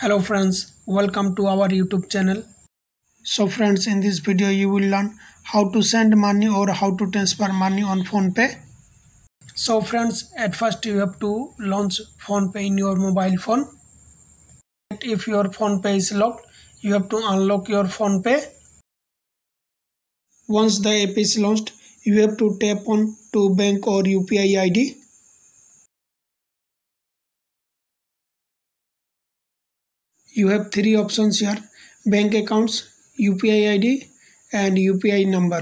hello friends welcome to our youtube channel so friends in this video you will learn how to send money or how to transfer money on phone pay so friends at first you have to launch phone pay in your mobile phone if your phone pay is locked you have to unlock your phone pay once the app is launched you have to tap on to bank or upi id you have three options here bank accounts upi id and upi number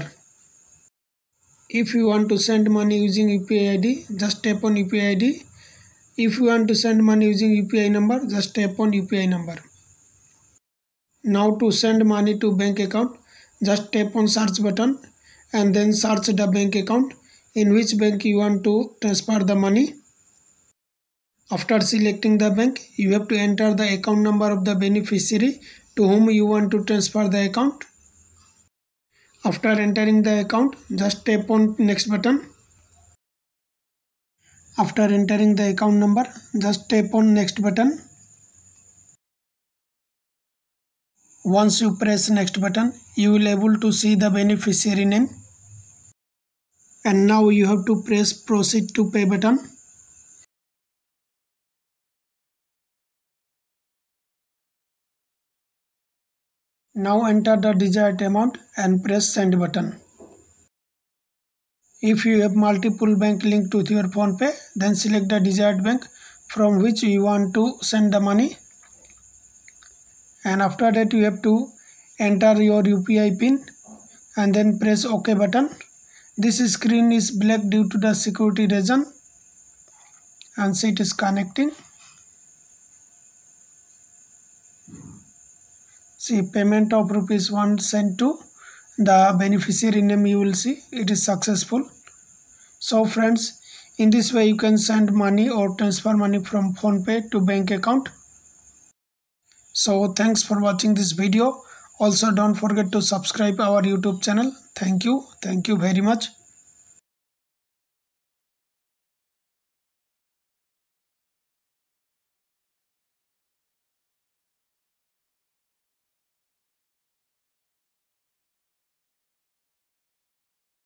if you want to send money using upi id just tap on upi id if you want to send money using upi number just tap on upi number now to send money to bank account just tap on search button and then search the bank account in which bank you want to transfer the money after selecting the bank, you have to enter the account number of the beneficiary to whom you want to transfer the account. After entering the account, just tap on next button. After entering the account number, just tap on next button. Once you press next button, you will able to see the beneficiary name. And now you have to press proceed to pay button. Now enter the desired amount and press send button. If you have multiple bank linked to your phone pay, then select the desired bank from which you want to send the money. And after that you have to enter your UPI pin and then press OK button. This screen is black due to the security reason and see it is connecting. see payment of rupees 1 sent to the beneficiary name you will see it is successful so friends in this way you can send money or transfer money from phone pay to bank account so thanks for watching this video also don't forget to subscribe our youtube channel thank you thank you very much